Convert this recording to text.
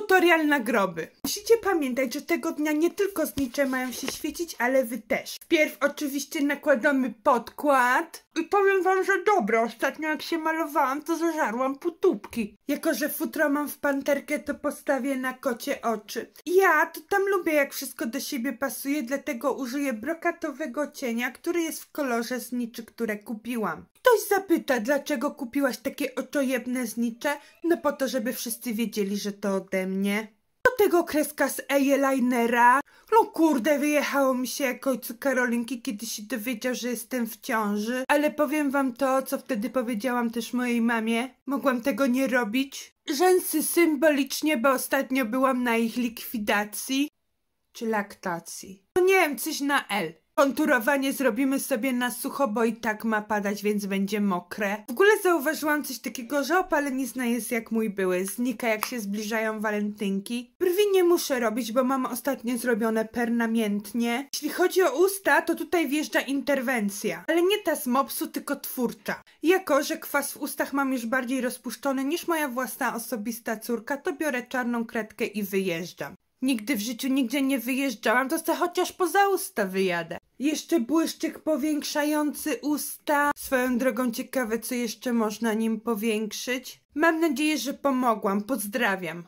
Tutorial na groby. Musicie pamiętać, że tego dnia nie tylko znicze mają się świecić, ale wy też. Wpierw oczywiście nakładamy podkład i powiem wam, że dobra, ostatnio jak się malowałam, to zażarłam putupki. Jako, że futro mam w panterkę, to postawię na kocie oczy. Ja to tam lubię, jak wszystko do siebie pasuje, dlatego użyję brokatowego cienia, który jest w kolorze zniczy, które kupiłam. Ktoś zapyta, dlaczego kupiłaś takie oczojebne znicze? No po to, żeby wszyscy wiedzieli, że to ode mnie. Do tego kreska z eyelinera. No kurde, wyjechało mi się jak ojcu Karolinki, kiedy się dowiedział, że jestem w ciąży. Ale powiem wam to, co wtedy powiedziałam też mojej mamie. Mogłam tego nie robić. Rzęsy symbolicznie, bo ostatnio byłam na ich likwidacji. Czy laktacji. No nie wiem, coś na L. Konturowanie zrobimy sobie na sucho, bo i tak ma padać, więc będzie mokre. W ogóle zauważyłam coś takiego, że opalenizna jest jak mój były. Znika jak się zbliżają walentynki. Brwi nie muszę robić, bo mam ostatnio zrobione pernamiętnie. Jeśli chodzi o usta, to tutaj wjeżdża interwencja. Ale nie ta z mopsu, tylko twórcza. Jako, że kwas w ustach mam już bardziej rozpuszczony niż moja własna osobista córka, to biorę czarną kredkę i wyjeżdżam. Nigdy w życiu nigdzie nie wyjeżdżałam, to chcę chociaż poza usta wyjadę. Jeszcze błyszczyk powiększający usta. Swoją drogą ciekawe, co jeszcze można nim powiększyć. Mam nadzieję, że pomogłam. Pozdrawiam.